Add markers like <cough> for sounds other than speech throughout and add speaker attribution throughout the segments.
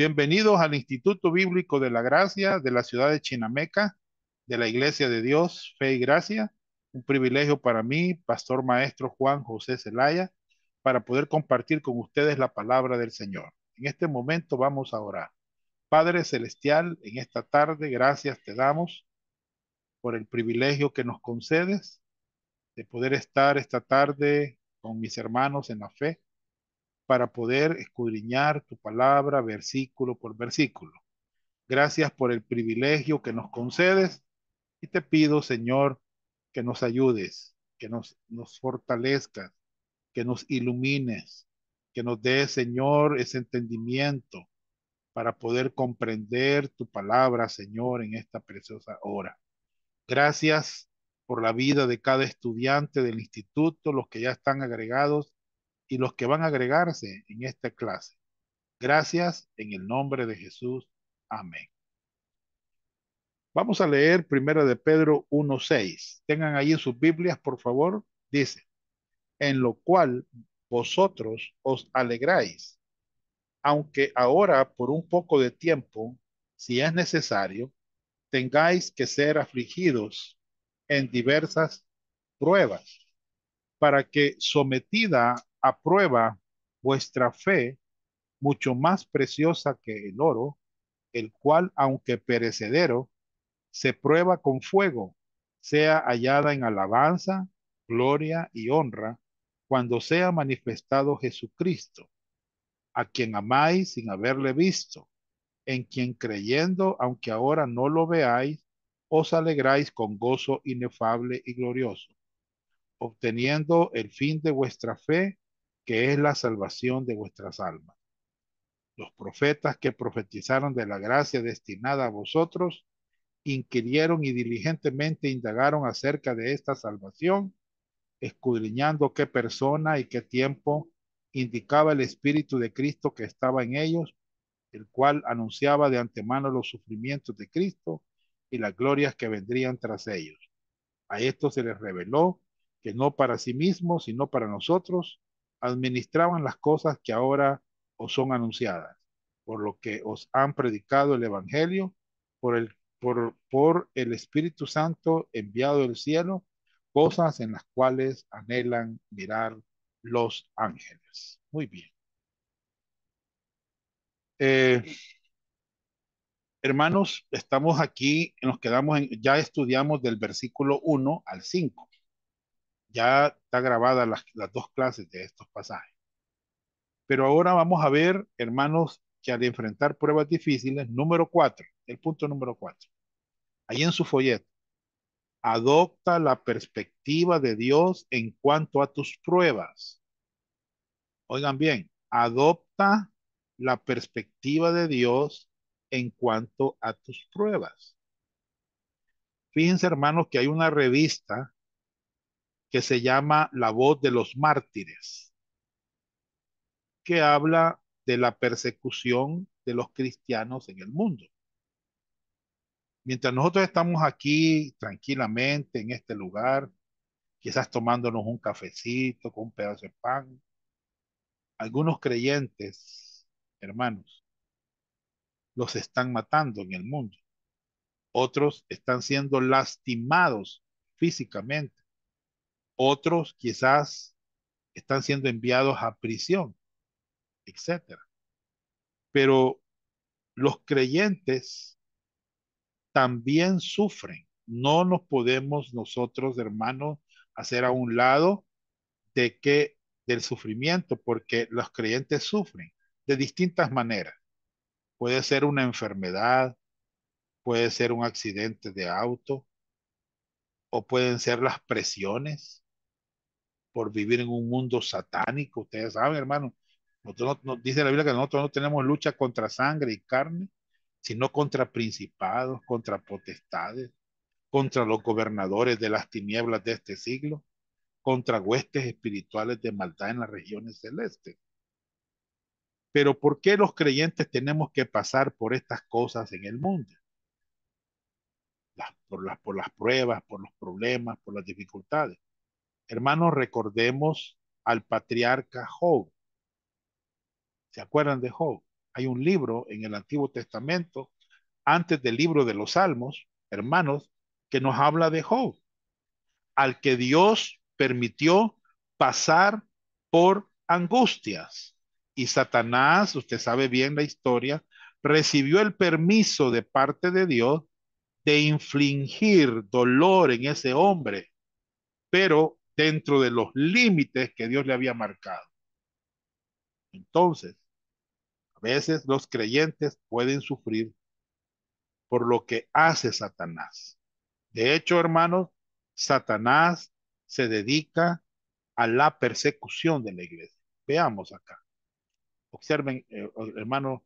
Speaker 1: Bienvenidos al Instituto Bíblico de la Gracia de la ciudad de Chinameca, de la Iglesia de Dios, Fe y Gracia. Un privilegio para mí, Pastor Maestro Juan José Zelaya, para poder compartir con ustedes la palabra del Señor. En este momento vamos a orar. Padre Celestial, en esta tarde, gracias te damos por el privilegio que nos concedes de poder estar esta tarde con mis hermanos en la fe para poder escudriñar tu palabra versículo por versículo. Gracias por el privilegio que nos concedes y te pido, Señor, que nos ayudes, que nos, nos fortalezcas, que nos ilumines, que nos des, Señor, ese entendimiento para poder comprender tu palabra, Señor, en esta preciosa hora. Gracias por la vida de cada estudiante del instituto, los que ya están agregados y los que van a agregarse en esta clase. Gracias en el nombre de Jesús. Amén. Vamos a leer primero de Pedro 1.6. Tengan allí sus Biblias, por favor. Dice, en lo cual vosotros os alegráis, aunque ahora por un poco de tiempo, si es necesario, tengáis que ser afligidos en diversas pruebas, para que sometida a vuestra fe, mucho más preciosa que el oro, el cual, aunque perecedero, se prueba con fuego, sea hallada en alabanza, gloria y honra, cuando sea manifestado Jesucristo, a quien amáis sin haberle visto, en quien creyendo, aunque ahora no lo veáis, os alegráis con gozo inefable y glorioso, obteniendo el fin de vuestra fe, que es la salvación de vuestras almas. Los profetas que profetizaron de la gracia destinada a vosotros, inquirieron y diligentemente indagaron acerca de esta salvación, escudriñando qué persona y qué tiempo indicaba el Espíritu de Cristo que estaba en ellos, el cual anunciaba de antemano los sufrimientos de Cristo y las glorias que vendrían tras ellos. A esto se les reveló que no para sí mismos, sino para nosotros, administraban las cosas que ahora os son anunciadas, por lo que os han predicado el Evangelio, por el, por, por el Espíritu Santo enviado del cielo, cosas en las cuales anhelan mirar los ángeles. Muy bien. Eh, hermanos, estamos aquí, nos quedamos en, ya estudiamos del versículo 1 al 5. Ya está grabada las, dos clases de estos pasajes. Pero ahora vamos a ver, hermanos, que al enfrentar pruebas difíciles, número cuatro, el punto número cuatro, ahí en su folleto, adopta la perspectiva de Dios en cuanto a tus pruebas. Oigan bien, adopta la perspectiva de Dios en cuanto a tus pruebas. Fíjense, hermanos, que hay una revista que se llama La voz de los mártires, que habla de la persecución de los cristianos en el mundo. Mientras nosotros estamos aquí tranquilamente en este lugar, quizás tomándonos un cafecito con un pedazo de pan, algunos creyentes, hermanos, los están matando en el mundo. Otros están siendo lastimados físicamente. Otros quizás están siendo enviados a prisión, etc. Pero los creyentes también sufren. No nos podemos nosotros, hermanos, hacer a un lado de que del sufrimiento, porque los creyentes sufren de distintas maneras. Puede ser una enfermedad, puede ser un accidente de auto, o pueden ser las presiones, por vivir en un mundo satánico. Ustedes saben, hermano, nosotros dice la Biblia que nosotros no tenemos lucha contra sangre y carne, sino contra principados, contra potestades, contra los gobernadores de las tinieblas de este siglo, contra huestes espirituales de maldad en las regiones celestes. Pero ¿por qué los creyentes tenemos que pasar por estas cosas en el mundo? por, las, por las pruebas, por los problemas, por las dificultades. Hermanos, recordemos al patriarca Job. ¿Se acuerdan de Job? Hay un libro en el Antiguo Testamento, antes del libro de los Salmos, hermanos, que nos habla de Job, al que Dios permitió pasar por angustias. Y Satanás, usted sabe bien la historia, recibió el permiso de parte de Dios de infligir dolor en ese hombre. Pero dentro de los límites que Dios le había marcado. Entonces, a veces los creyentes pueden sufrir por lo que hace Satanás. De hecho, hermanos, Satanás se dedica a la persecución de la iglesia. Veamos acá. Observen, eh, hermanos,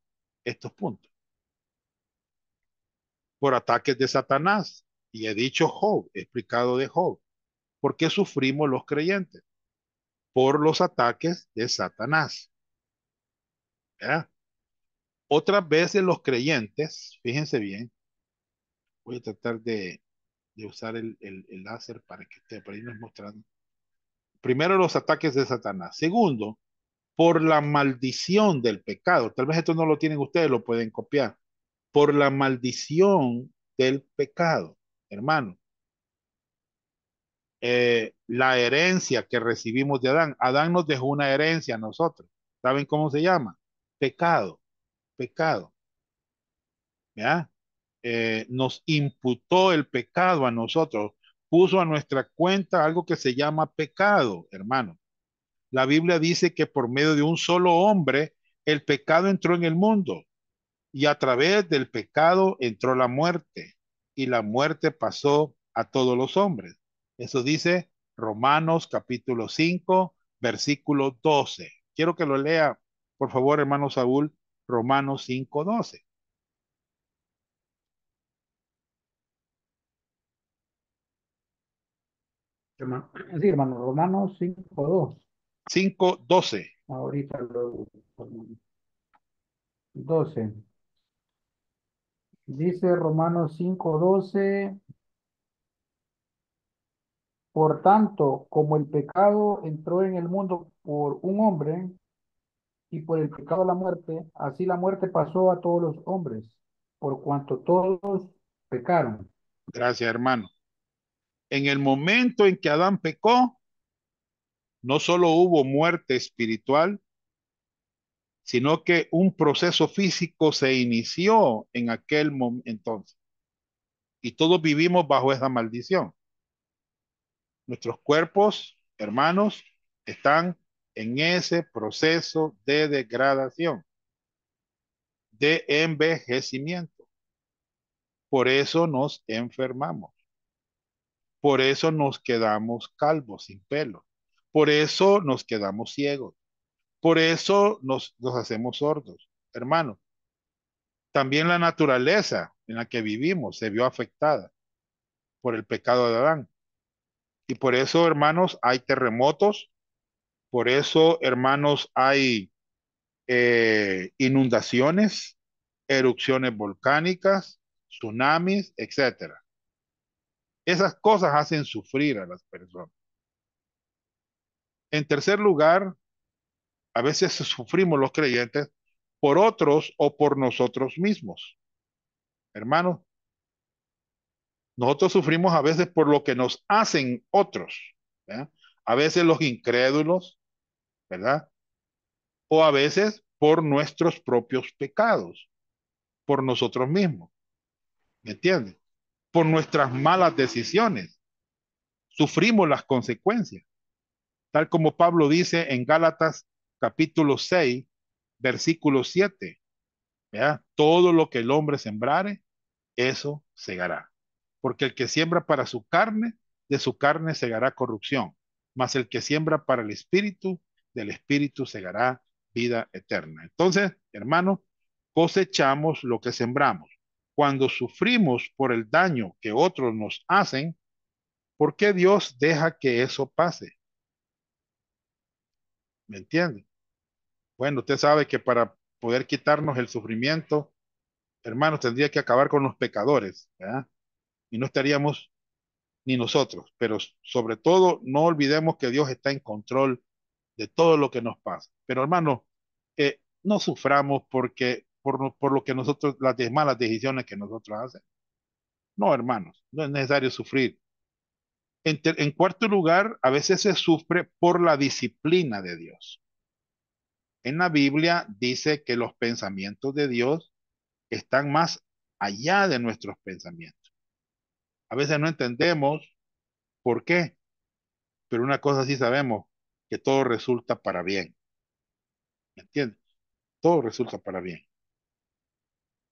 Speaker 1: estos puntos. Por ataques de Satanás, y he dicho Job, he explicado de Job. ¿Por qué sufrimos los creyentes? Por los ataques de Satanás. ¿Verdad? Otras veces los creyentes, fíjense bien, voy a tratar de, usar el, láser para que esté ahí nos mostrando. Primero, los ataques de Satanás. Segundo, por la maldición del pecado. Tal vez esto no lo tienen ustedes, lo pueden copiar. Por la maldición del pecado, hermano. Eh, la herencia que recibimos de Adán. Adán nos dejó una herencia a nosotros. ¿Saben cómo se llama? Pecado, pecado. ¿Ya? Eh, nos imputó el pecado a nosotros, puso a nuestra cuenta algo que se llama pecado, hermano. La Biblia dice que por medio de un solo hombre, el pecado entró en el mundo y a través del pecado entró la muerte y la muerte pasó a todos los hombres. Eso dice Romanos capítulo 5, versículo 12. Quiero que lo lea, por favor, hermano Saúl, Romanos 5, 12.
Speaker 2: Sí, hermano, Romanos 5, 2. 5, 12. Ahorita lo... 12. Dice Romanos 5, 12. Por tanto, como el pecado entró en el mundo por un hombre y por el pecado la muerte, así la muerte pasó a todos los hombres, por cuanto todos pecaron.
Speaker 1: Gracias, hermano. En el momento en que Adán pecó, no solo hubo muerte espiritual, sino que un proceso físico se inició en aquel momento entonces. Y todos vivimos bajo esa maldición. Nuestros cuerpos, hermanos, están en ese proceso de degradación, de envejecimiento. Por eso nos enfermamos. Por eso nos quedamos calvos, sin pelo. Por eso nos quedamos ciegos. Por eso nos, nos hacemos sordos. hermanos. también la naturaleza en la que vivimos se vio afectada por el pecado de Adán. Y por eso, hermanos, hay terremotos, por eso, hermanos, hay eh, inundaciones, erupciones volcánicas, tsunamis, etc. Esas cosas hacen sufrir a las personas. En tercer lugar, a veces sufrimos los creyentes por otros o por nosotros mismos. Hermanos, nosotros sufrimos a veces por lo que nos hacen otros, a veces los incrédulos, ¿verdad? O a veces por nuestros propios pecados, por nosotros mismos, ¿me entiendes? Por nuestras malas decisiones. Sufrimos las consecuencias, tal como Pablo dice en Gálatas capítulo 6, versículo 7. ¿verdad? Todo lo que el hombre sembrare, eso segará porque el que siembra para su carne, de su carne segará corrupción, mas el que siembra para el espíritu, del espíritu segará vida eterna. Entonces, hermano, cosechamos lo que sembramos. Cuando sufrimos por el daño que otros nos hacen, ¿por qué Dios deja que eso pase? ¿Me entiende? Bueno, usted sabe que para poder quitarnos el sufrimiento, hermano tendría que acabar con los pecadores, ¿verdad? y no estaríamos ni nosotros, pero sobre todo no olvidemos que Dios está en control de todo lo que nos pasa. Pero hermano, eh, no suframos porque por, lo que nosotros, las malas decisiones que nosotros hacemos. No, hermanos, no es necesario sufrir. en cuarto lugar, a veces se sufre por la disciplina de Dios. En la Biblia dice que los pensamientos de Dios están más allá de nuestros pensamientos. A veces no entendemos por qué, pero una cosa sí sabemos, que todo resulta para bien. ¿Me entiendes? Todo resulta para bien.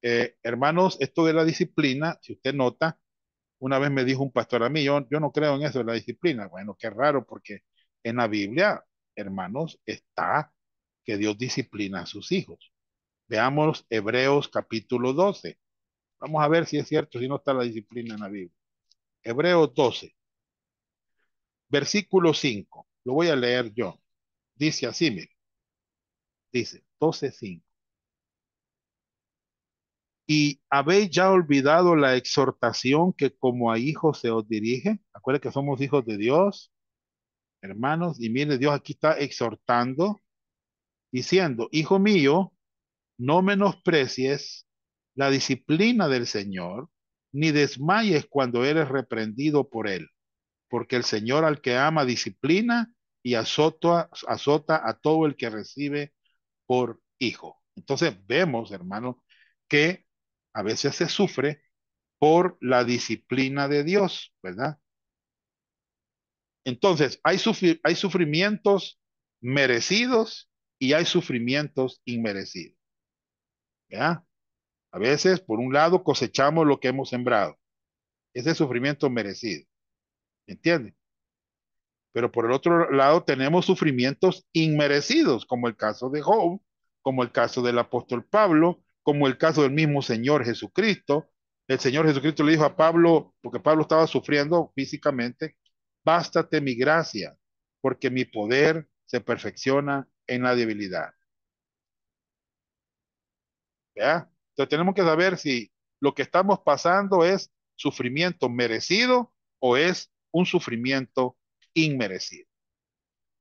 Speaker 1: Eh, hermanos, esto de la disciplina, si usted nota, una vez me dijo un pastor a mí, yo, yo no creo en eso de la disciplina. Bueno, qué raro, porque en la Biblia, hermanos, está que Dios disciplina a sus hijos. Veamos Hebreos capítulo 12. Vamos a ver si es cierto, si no está la disciplina en la Biblia. Hebreo 12, versículo 5. Lo voy a leer yo. Dice así, mire. Dice 12.5. Y habéis ya olvidado la exhortación que como a hijos se os dirige. Acuérdense que somos hijos de Dios, hermanos. Y mire, Dios aquí está exhortando, diciendo, hijo mío, no menosprecies la disciplina del Señor ni desmayes cuando eres reprendido por él, porque el Señor al que ama disciplina y azota, azota a todo el que recibe por hijo. Entonces vemos, hermano, que a veces se sufre por la disciplina de Dios, ¿verdad? Entonces, hay, hay sufrimientos merecidos y hay sufrimientos inmerecidos. ¿Ya? A veces, por un lado, cosechamos lo que hemos sembrado. Ese sufrimiento merecido. entienden? Pero por el otro lado, tenemos sufrimientos inmerecidos, como el caso de Job, como el caso del apóstol Pablo, como el caso del mismo Señor Jesucristo. El Señor Jesucristo le dijo a Pablo, porque Pablo estaba sufriendo físicamente, bástate mi gracia, porque mi poder se perfecciona en la debilidad. ¿Vea? Entonces tenemos que saber si lo que estamos pasando es sufrimiento merecido o es un sufrimiento inmerecido.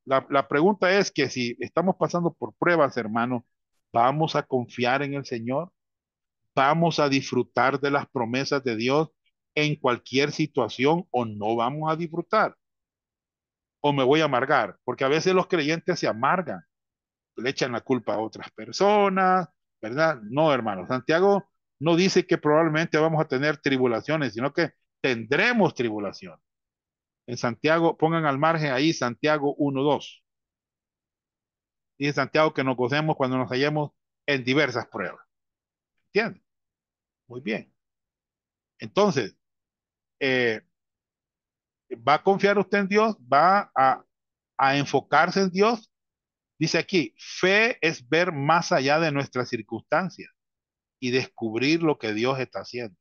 Speaker 1: La, la pregunta es que si estamos pasando por pruebas, hermano, ¿vamos a confiar en el Señor? ¿Vamos a disfrutar de las promesas de Dios en cualquier situación o no vamos a disfrutar? ¿O me voy a amargar? Porque a veces los creyentes se amargan, le echan la culpa a otras personas, ¿verdad? No, hermano. Santiago no dice que probablemente vamos a tener tribulaciones, sino que tendremos tribulación. En Santiago, pongan al margen ahí Santiago 1.2. Dice Santiago que nos gocemos cuando nos hallemos en diversas pruebas. ¿Entiendes? Muy bien. Entonces, eh, va a confiar usted en Dios, va a, a enfocarse en Dios Dice aquí, fe es ver más allá de nuestras circunstancias y descubrir lo que Dios está haciendo.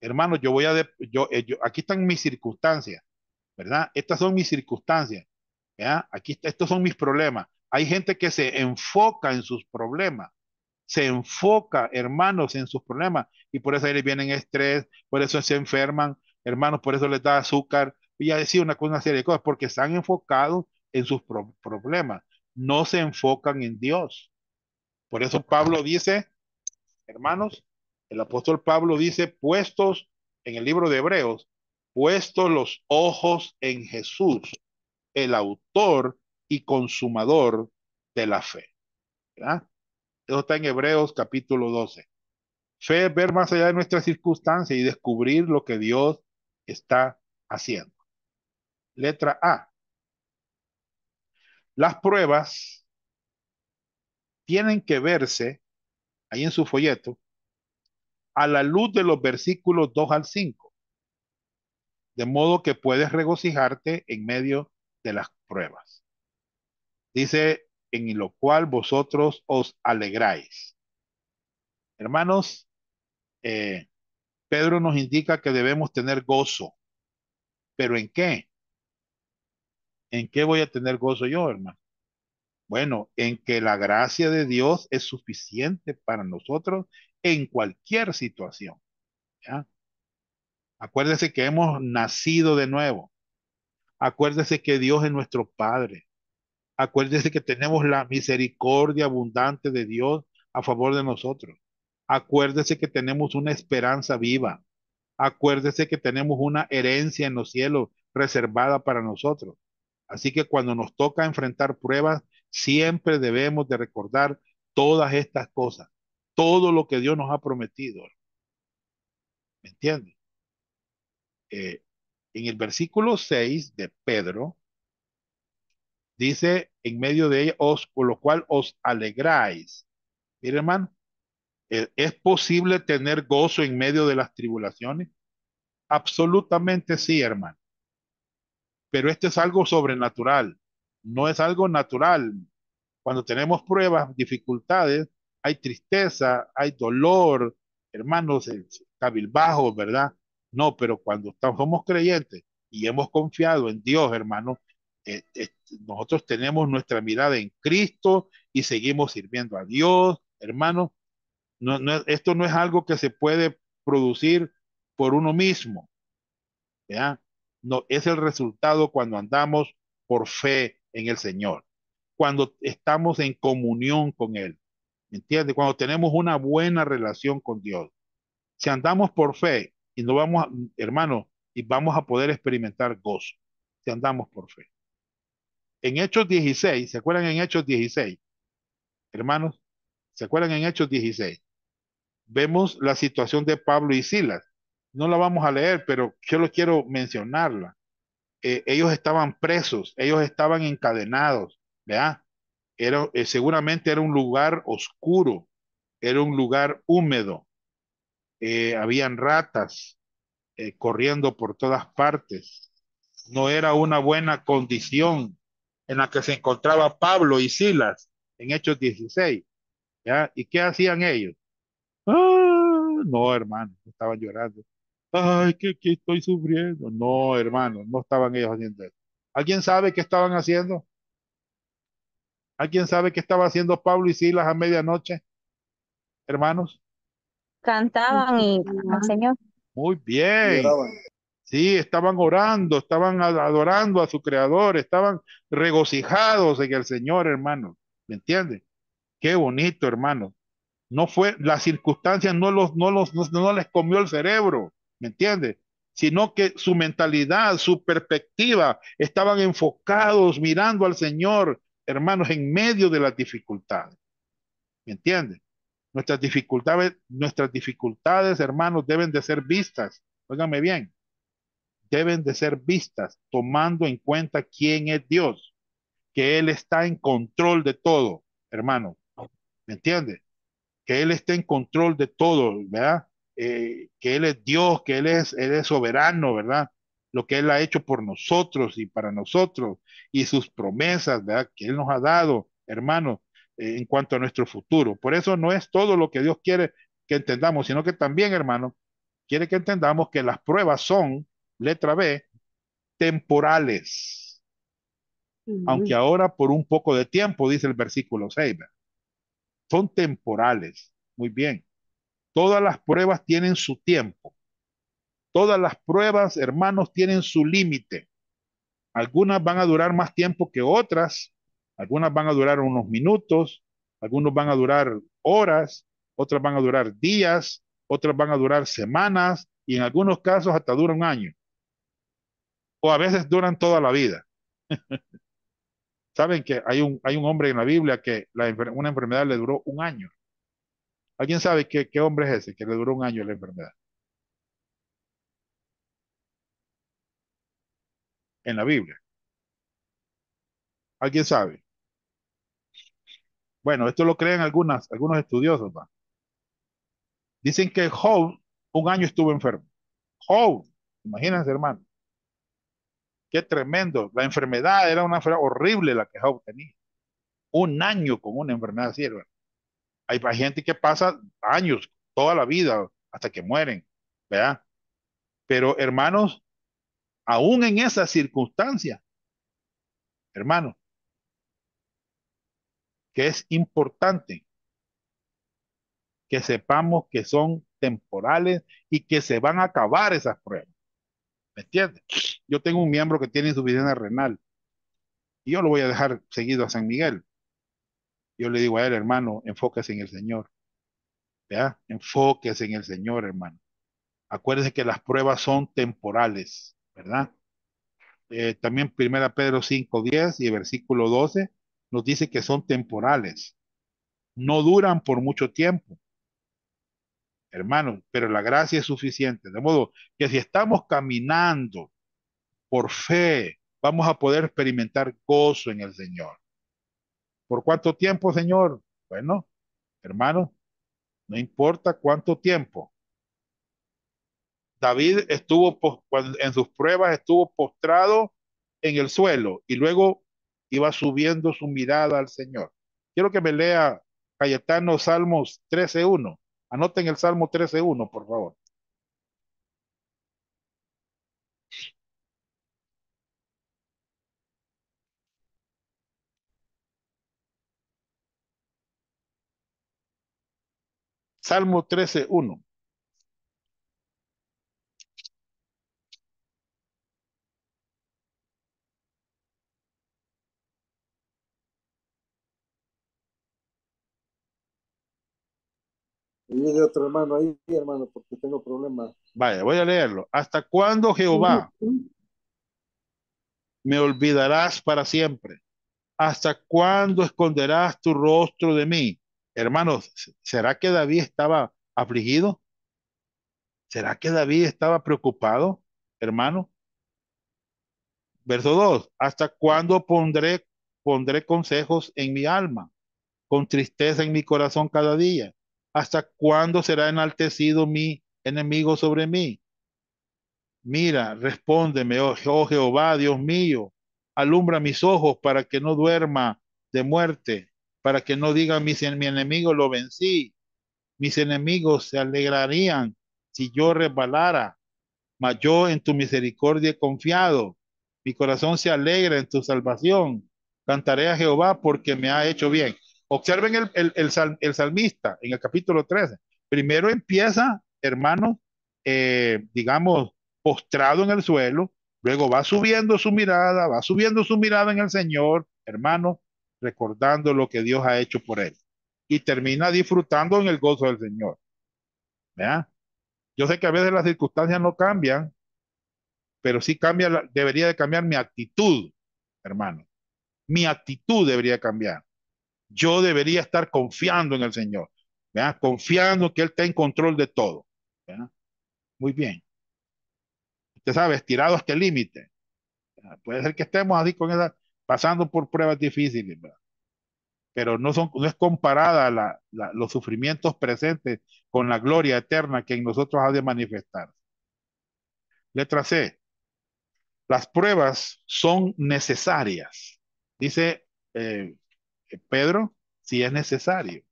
Speaker 1: Hermanos, yo voy a, eh, yo, aquí están mis circunstancias, ¿verdad? Estas son mis circunstancias, ya Aquí estos son mis problemas. Hay gente que se enfoca en sus problemas, se enfoca, hermanos, en sus problemas y por eso ahí les vienen estrés, por eso se enferman, hermanos, por eso les da azúcar y decía una, una serie de cosas, porque están enfocados en sus problemas no se enfocan en Dios. Por eso Pablo dice, hermanos, el apóstol Pablo dice, puestos en el libro de Hebreos, puestos los ojos en Jesús, el autor y consumador de la fe. Eso está en Hebreos capítulo 12. Fe es ver más allá de nuestras circunstancias y descubrir lo que Dios está haciendo. Letra A. Las pruebas tienen que verse, ahí en su folleto, a la luz de los versículos 2 al 5, de modo que puedes regocijarte en medio de las pruebas. Dice, en lo cual vosotros os alegráis. Hermanos, eh, Pedro nos indica que debemos tener gozo. ¿Pero en qué? ¿en qué voy a tener gozo yo, hermano? Bueno, en que la gracia de Dios es suficiente para nosotros en cualquier situación. Acuérdese que hemos nacido de nuevo. Acuérdese que Dios es nuestro Padre. Acuérdese que tenemos la misericordia abundante de Dios a favor de nosotros. Acuérdese que tenemos una esperanza viva. Acuérdese que tenemos una herencia en los cielos reservada para nosotros. Así que cuando nos toca enfrentar pruebas, siempre debemos de recordar todas estas cosas, todo lo que Dios nos ha prometido. ¿Me entiendes? Eh, en el versículo 6 de Pedro, dice en medio de ellos, os, por lo cual os alegráis. Mire, hermano, eh, ¿es posible tener gozo en medio de las tribulaciones? Absolutamente sí, hermano. Pero esto es algo sobrenatural, no es algo natural. Cuando tenemos pruebas, dificultades, hay tristeza, hay dolor, hermanos, eh, bajo, ¿verdad? No, pero cuando estamos, somos creyentes y hemos confiado en Dios, hermanos, eh, eh, nosotros tenemos nuestra mirada en Cristo y seguimos sirviendo a Dios, hermanos. esto no es algo que se puede producir por uno mismo. ¿ya? no, es el resultado cuando andamos por fe en el Señor, cuando estamos en comunión con Él, entiende Cuando tenemos una buena relación con Dios. Si andamos por fe y no vamos, a, hermano, y vamos a poder experimentar gozo, si andamos por fe. En Hechos 16, ¿se acuerdan en Hechos 16? Hermanos, ¿se acuerdan en Hechos 16? Vemos la situación de Pablo y Silas no la vamos a leer, pero yo lo quiero mencionarla. Eh, ellos estaban presos, ellos estaban encadenados, ¿verdad? Eh, seguramente era un lugar oscuro, era un lugar húmedo, eh, habían ratas corriendo por todas partes, no era una buena condición en la que se encontraba Pablo y Silas en Hechos 16, ¿ya? ¿Y qué hacían ellos? Ah, no, hermano, estaban llorando ay, que, estoy sufriendo. No, hermano, no estaban ellos haciendo eso. ¿Alguien sabe qué estaban haciendo? ¿Alguien sabe qué estaba haciendo Pablo y Silas a medianoche? Hermanos.
Speaker 2: Cantaban y al Señor.
Speaker 1: Muy bien. Sí, estaban orando, estaban adorando a su creador, estaban regocijados en el Señor, hermano. ¿Me entienden? Qué bonito, hermano. No fue, las circunstancias no los, no los, no les comió el cerebro. ¿me entiende? Sino que su mentalidad, su perspectiva, estaban enfocados mirando al Señor, hermanos, en medio de las dificultades. ¿Me entiende? Nuestras dificultades, nuestras dificultades, hermanos, deben de ser vistas. Óigame bien. Deben de ser vistas tomando en cuenta quién es Dios, que Él está en control de todo, hermano. ¿Me entiende? Que Él está en control de todo, ¿verdad? Eh, que Él es Dios, que él es, soberano, ¿verdad? Lo que Él ha hecho por nosotros y para nosotros y sus promesas, ¿verdad? Que Él nos ha dado, hermano eh, en cuanto a nuestro futuro. Por eso no es todo lo que Dios quiere que entendamos, sino que también, hermano, quiere que entendamos que las pruebas son, letra B, temporales. Aunque ahora por un poco de tiempo, dice el versículo 6, son temporales. Muy bien. Todas las pruebas tienen su tiempo. Todas las pruebas, hermanos, tienen su límite. Algunas van a durar más tiempo que otras. Algunas van a durar unos minutos. Algunos van a durar horas. Otras van a durar días. Otras van a durar semanas. Y en algunos casos hasta dura un año. O a veces duran toda la vida. <laughs> Saben que hay un, hay un hombre en la Biblia que una enfermedad le duró un año. ¿Alguien sabe qué, hombre es ese que le duró un año la enfermedad? En la Biblia. ¿Alguien sabe? Bueno, esto lo creen algunas, algunos estudiosos. Dicen que Job un año estuvo enfermo. Job, imagínense hermano. Qué tremendo. La enfermedad era una enfermedad horrible la que Job tenía. Un año con una enfermedad así, hay, gente que pasa años, toda la vida, hasta que mueren, ¿verdad? Pero hermanos, aún en esa circunstancia hermanos, que es importante que sepamos que son temporales y que se van a acabar esas pruebas. ¿Me entiendes? Yo tengo un miembro que tiene insuficiencia renal y yo lo voy a dejar seguido a San Miguel yo le digo a él, hermano, enfóquese en el Señor. ¿Ya? Enfóquese en el Señor, hermano. Acuérdese que las pruebas son temporales, ¿verdad? Eh, también 1 Pedro 5, 10 y el versículo 12 nos dice que son temporales. No duran por mucho tiempo. hermano, pero la gracia es suficiente. De modo que si estamos caminando por fe, vamos a poder experimentar gozo en el Señor. ¿Por cuánto tiempo, Señor? Bueno, hermano, no importa cuánto tiempo. David estuvo en sus pruebas, estuvo postrado en el suelo y luego iba subiendo su mirada al Señor. Quiero que me lea Cayetano Salmos 13.1. Anoten el Salmo 13.1, por favor. Salmo 13, 1.
Speaker 2: Y de otro hermano ahí, hermano, porque tengo problemas.
Speaker 1: Vaya, voy a leerlo. ¿Hasta cuándo, Jehová, me olvidarás para siempre? ¿Hasta cuándo esconderás tu rostro de mí? Hermanos, ¿será que David estaba afligido? ¿Será que David estaba preocupado, hermano? Verso 2, ¿hasta cuándo pondré, pondré consejos en mi alma, con tristeza en mi corazón cada día? ¿Hasta cuándo será enaltecido mi enemigo sobre mí? Mira, respóndeme, oh, oh Jehová, Dios mío, alumbra mis ojos para que no duerma de muerte para que no digan mis, mi enemigo lo vencí. Mis enemigos se alegrarían si yo resbalara, mas yo en tu misericordia he confiado. Mi corazón se alegra en tu salvación. Cantaré a Jehová porque me ha hecho bien. Observen el, salmista en el capítulo 13. Primero empieza, hermano, eh, digamos, postrado en el suelo, luego va subiendo su mirada, va subiendo su mirada en el Señor, hermano, recordando lo que Dios ha hecho por él. Y termina disfrutando en el gozo del Señor. Yo sé que a veces las circunstancias no cambian, pero sí cambia, debería de cambiar mi actitud, hermano. Mi actitud debería cambiar. Yo debería estar confiando en el Señor, confiando que Él está en control de todo. Muy bien. Usted sabe, estirado hasta el límite. Puede ser que estemos así con esa, pasando por pruebas difíciles, pero no, son, no es comparada la, los sufrimientos presentes con la gloria eterna que en nosotros ha de manifestar. Letra C. Las pruebas son necesarias, dice eh, Pedro, si es necesario.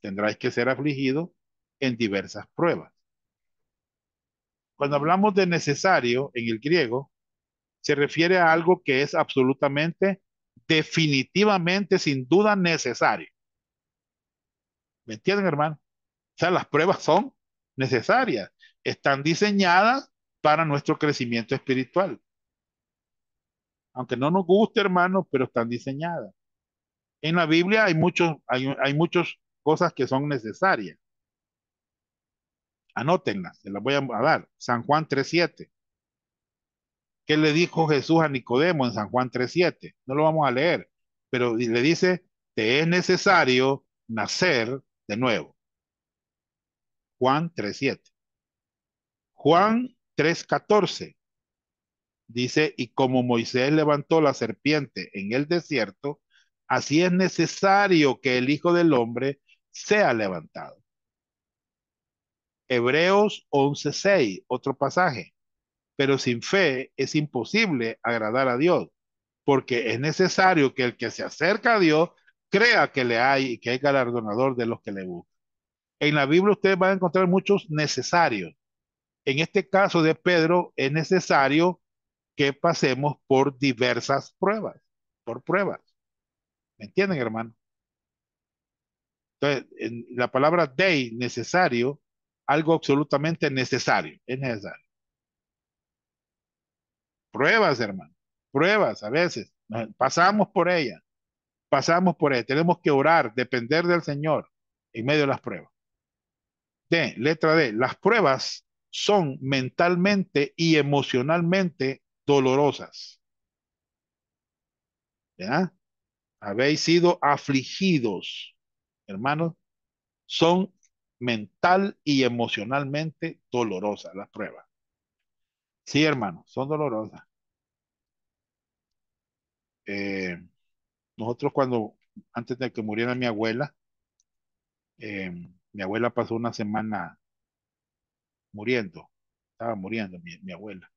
Speaker 1: Tendráis que ser afligido en diversas pruebas. Cuando hablamos de necesario en el griego, se refiere a algo que es absolutamente, definitivamente, sin duda necesario. ¿Me entienden, hermano? O sea, las pruebas son necesarias, están diseñadas para nuestro crecimiento espiritual. Aunque no nos guste, hermano, pero están diseñadas. En la Biblia hay, muchos, hay, muchas cosas que son necesarias. Anótenlas, se las voy a dar. San Juan 3.7. ¿Qué le dijo Jesús a Nicodemo en San Juan 3.7? No lo vamos a leer, pero le dice, te es necesario nacer de nuevo. Juan 3.7. Juan 3.14 dice, y como Moisés levantó la serpiente en el desierto, así es necesario que el Hijo del Hombre sea levantado. Hebreos 11.6, otro pasaje. Pero sin fe es imposible agradar a Dios, porque es necesario que el que se acerca a Dios crea que le hay y que hay galardonador de los que le buscan. En la Biblia ustedes van a encontrar muchos necesarios. En este caso de Pedro es necesario que pasemos por diversas pruebas, por pruebas. ¿Me entienden, hermano? Entonces, la palabra de necesario, algo absolutamente necesario, es necesario. Pruebas, hermano. Pruebas a veces. Pasamos por ella. Pasamos por ella. Tenemos que orar, depender del Señor en medio de las pruebas. D, letra D. Las pruebas son mentalmente y emocionalmente dolorosas. ¿Ya? Habéis sido afligidos, hermanos. Son mental y emocionalmente dolorosas las pruebas. Sí, hermano, son dolorosas. Eh, nosotros cuando, antes de que muriera mi abuela, eh, mi abuela pasó una semana muriendo, estaba muriendo mi, abuela.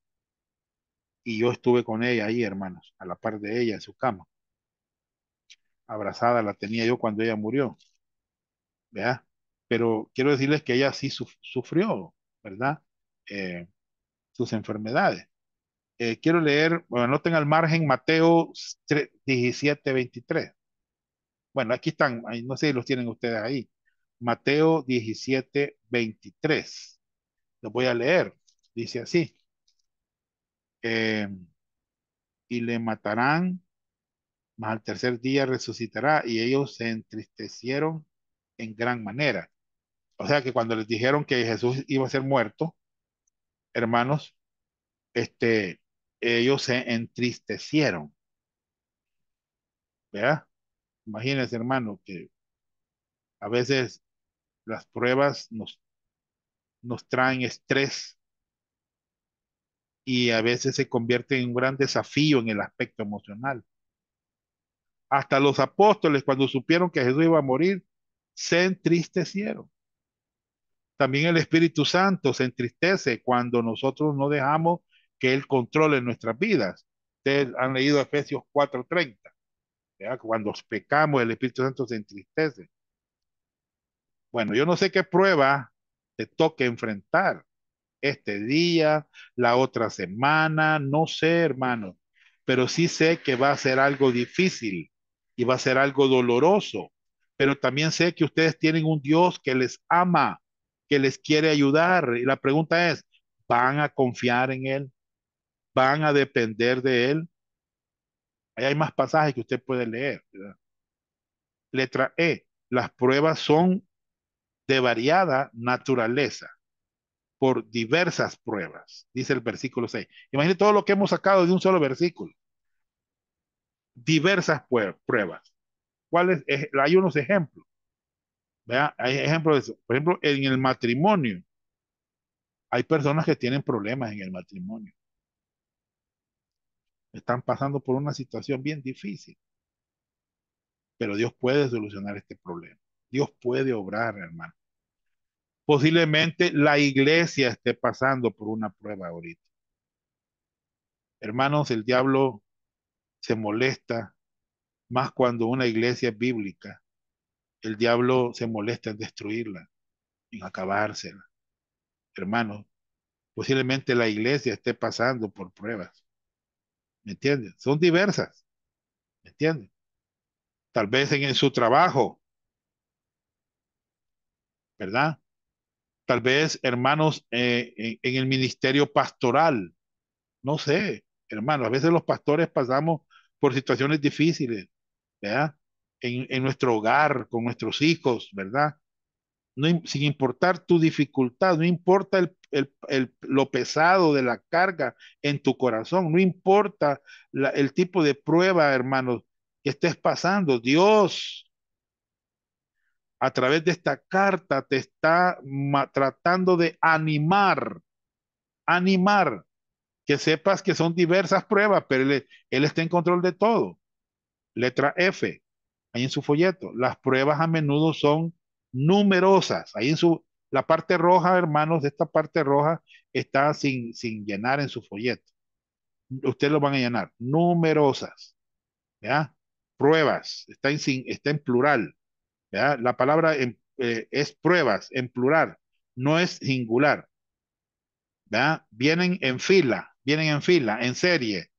Speaker 1: Y yo estuve con ella ahí, hermanos, a la par de ella en su cama. Abrazada la tenía yo cuando ella murió, ¿verdad? Pero quiero decirles que ella sí sufrió, ¿verdad? Eh, sus enfermedades. Eh, quiero leer, bueno, anoten al margen Mateo 17.23. 17, 23. Bueno, aquí están, no sé si los tienen ustedes ahí. Mateo 17, 23. Los voy a leer. Dice así. Em, y le matarán, mas al tercer día resucitará. Y ellos se entristecieron en gran manera. O sea que cuando les dijeron que Jesús iba a ser muerto, hermanos, este, ellos se entristecieron. ¿vea? Imagínense, hermano, que a veces las pruebas nos, nos traen estrés y a veces se convierte en un gran desafío en el aspecto emocional. Hasta los apóstoles, cuando supieron que Jesús iba a morir, se entristecieron. También el Espíritu Santo se entristece cuando nosotros no dejamos que Él controle nuestras vidas. Ustedes han leído Efesios 4:30. Cuando pecamos, el Espíritu Santo se entristece. Bueno, yo no sé qué prueba te toque enfrentar este día, la otra semana, no sé, hermano, pero sí sé que va a ser algo difícil y va a ser algo doloroso, pero también sé que ustedes tienen un Dios que les ama les quiere ayudar. Y la pregunta es, ¿van a confiar en Él? ¿Van a depender de Él? Ahí hay más pasajes que usted puede leer. Letra E, las pruebas son de variada naturaleza por diversas pruebas, dice el versículo 6. Imagine todo lo que hemos sacado de un solo versículo. Diversas pruebas. ¿Cuáles? Hay unos ejemplos hay ejemplos de eso. Por ejemplo, en el matrimonio. Hay personas que tienen problemas en el matrimonio. Están pasando por una situación bien difícil. Pero Dios puede solucionar este problema. Dios puede obrar, hermano. Posiblemente la iglesia esté pasando por una prueba ahorita. Hermanos, el diablo se molesta más cuando una iglesia es bíblica el diablo se molesta en destruirla, en acabársela. Hermano, posiblemente la iglesia esté pasando por pruebas. ¿Me entienden? Son diversas. ¿Me entienden? Tal vez en, su trabajo. ¿Verdad? Tal vez, hermanos, eh, en, el ministerio pastoral. No sé, hermanos, a veces los pastores pasamos por situaciones difíciles. ¿Verdad? en, nuestro hogar, con nuestros hijos, ¿verdad? No, sin importar tu dificultad, no importa el, lo pesado de la carga en tu corazón, no importa el tipo de prueba, hermanos, que estés pasando, Dios a través de esta carta te está tratando de animar, animar, que sepas que son diversas pruebas, pero él, él está en control de todo. Letra F, ahí en su folleto. Las pruebas a menudo son numerosas. Ahí en su, la parte roja, hermanos, de esta parte roja está sin, sin llenar en su folleto. Ustedes lo van a llenar. Numerosas. ¿Ya? Pruebas. Está en, está en plural. ¿Ya? La palabra eh, es pruebas en plural. No es singular. ¿Ya? Vienen en fila. Vienen en fila, en serie.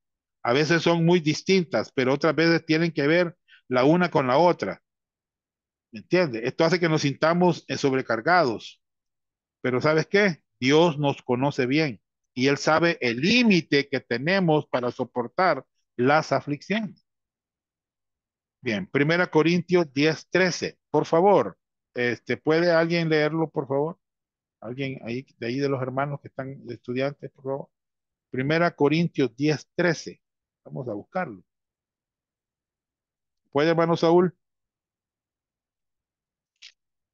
Speaker 1: A veces son muy distintas, pero otras veces tienen que ver la una con la otra. ¿Me entiendes? Esto hace que nos sintamos eh, sobrecargados. Pero ¿sabes qué? Dios nos conoce bien y Él sabe el límite que tenemos para soportar las aflicciones. Bien, Primera Corintios 10, 13. Por favor, este, ¿puede alguien leerlo, por favor? ¿Alguien ahí, de ahí de los hermanos que están estudiantes, por favor? Primera Corintios 10, 13. Vamos a buscarlo. ¿Puede, hermano Saúl?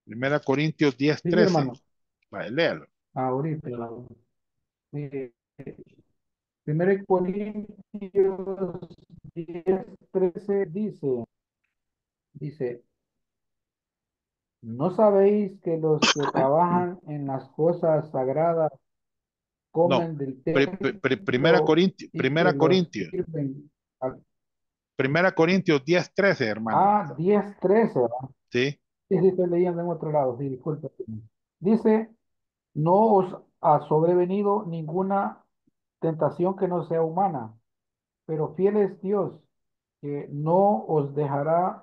Speaker 1: Primera Corintios 10, 13. Vale, léalo.
Speaker 2: Ahorita, Primera Corintios 10, 13 dice, dice, ¿no sabéis que los que <coughs> trabajan en las cosas sagradas comen del templo? primera Corintios, primera Corintios.
Speaker 1: Primera Corintios 10.13, hermano.
Speaker 2: Ah, 10.13. Sí. Sí, sí, estoy leyendo en otro lado, sí, disculpe. Dice, no os ha sobrevenido ninguna tentación que no sea humana, pero fiel es Dios, que no os dejará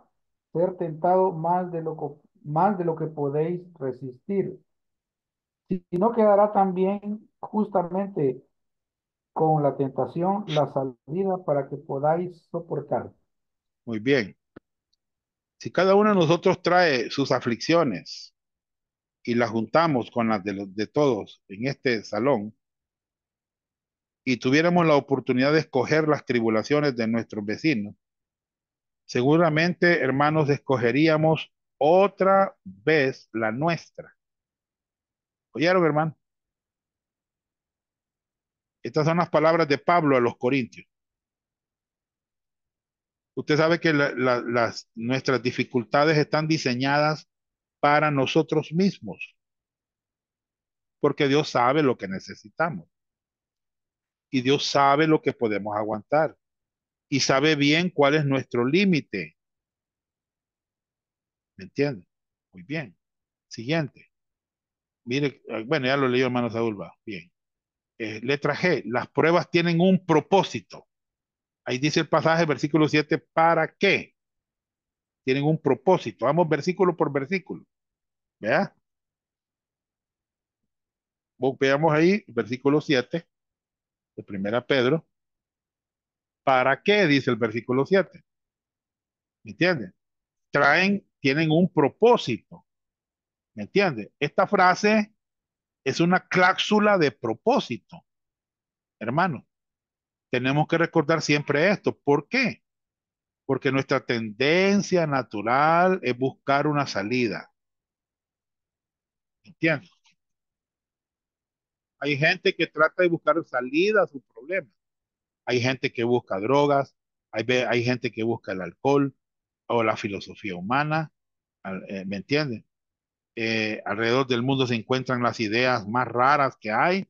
Speaker 2: ser tentado más de lo, más de lo que podéis resistir, sino no quedará también justamente con la tentación la salida para que podáis soportar.
Speaker 1: Muy bien. Si cada uno de nosotros trae sus aflicciones y las juntamos con las de, todos en este salón, y tuviéramos la oportunidad de escoger las tribulaciones de nuestros vecinos, seguramente, hermanos, escogeríamos otra vez la nuestra. ¿Oyeron, hermano? Estas son las palabras de Pablo a los Corintios. Usted sabe que las, nuestras dificultades están diseñadas para nosotros mismos, porque Dios sabe lo que necesitamos y Dios sabe lo que podemos aguantar y sabe bien cuál es nuestro límite. ¿Me entiende? Muy bien. Siguiente. Mire, eh, bueno, ya lo leyó hermano Saúl, Bien. Eh, letra G, las pruebas tienen un propósito. Ahí dice el pasaje, versículo 7, ¿para qué? Tienen un propósito. Vamos versículo por versículo. ¿Vea? Veamos ahí, versículo 7, de primera Pedro. ¿Para qué? Dice el versículo 7. ¿Me entiendes? Traen, tienen un propósito. ¿Me entiendes? Esta frase es una cláusula de propósito. Hermano, tenemos que recordar siempre esto. ¿Por qué? Porque nuestra tendencia natural es buscar una salida. ¿Entiendes? Hay gente que trata de buscar salida a sus problemas. Hay gente que busca drogas, hay, hay gente que busca el alcohol o la filosofía humana, eh, ¿me entienden? Eh, alrededor del mundo se encuentran las ideas más raras que hay